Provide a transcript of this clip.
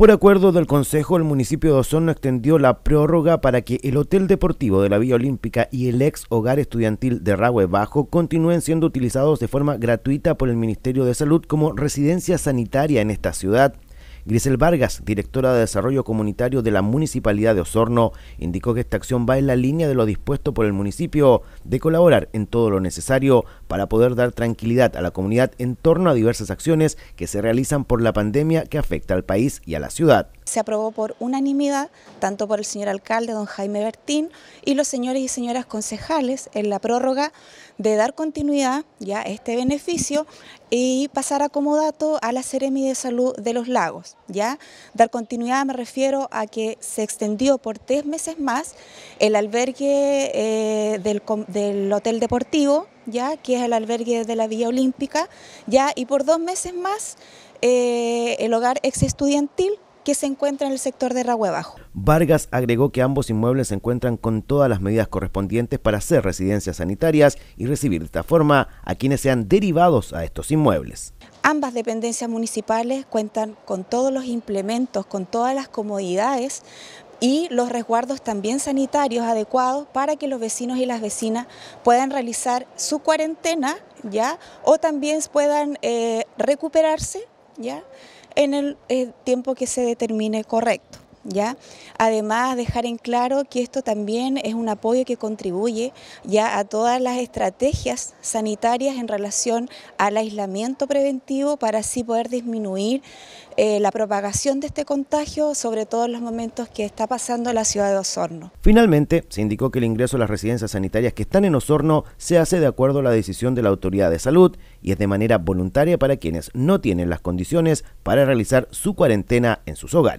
Por acuerdo del Consejo, el municipio de Osorno extendió la prórroga para que el Hotel Deportivo de la Vía Olímpica y el ex Hogar Estudiantil de Ragüe Bajo continúen siendo utilizados de forma gratuita por el Ministerio de Salud como residencia sanitaria en esta ciudad. Grisel Vargas, directora de Desarrollo Comunitario de la Municipalidad de Osorno, indicó que esta acción va en la línea de lo dispuesto por el municipio de colaborar en todo lo necesario para poder dar tranquilidad a la comunidad en torno a diversas acciones que se realizan por la pandemia que afecta al país y a la ciudad se aprobó por unanimidad, tanto por el señor alcalde, don Jaime Bertín, y los señores y señoras concejales en la prórroga de dar continuidad ya a este beneficio y pasar acomodato a la Seremi de Salud de los Lagos. ¿ya? Dar continuidad me refiero a que se extendió por tres meses más el albergue eh, del, Hotel Deportivo, ya que es el albergue de la Vía Olímpica, ya y por dos meses más eh, el hogar ex estudiantil que se encuentra en el sector de Ragüe Bajo. Vargas agregó que ambos inmuebles se encuentran con todas las medidas correspondientes para ser residencias sanitarias y recibir de esta forma a quienes sean derivados a estos inmuebles. Ambas dependencias municipales cuentan con todos los implementos, con todas las comodidades y los resguardos también sanitarios adecuados para que los vecinos y las vecinas puedan realizar su cuarentena ya o también puedan eh, recuperarse ¿ya? en el, el tiempo que se determine correcto. ¿ya? Además, dejar en claro que esto también es un apoyo que contribuye ya a todas las estrategias sanitarias en relación al aislamiento preventivo para así poder disminuir eh, la propagación de este contagio, sobre todo en los momentos que está pasando la ciudad de Osorno. Finalmente, se indicó que el ingreso a las residencias sanitarias que están en Osorno se hace de acuerdo a la decisión de la autoridad de salud y es de manera voluntaria para quienes no tienen las condiciones para realizar su cuarentena en sus hogares.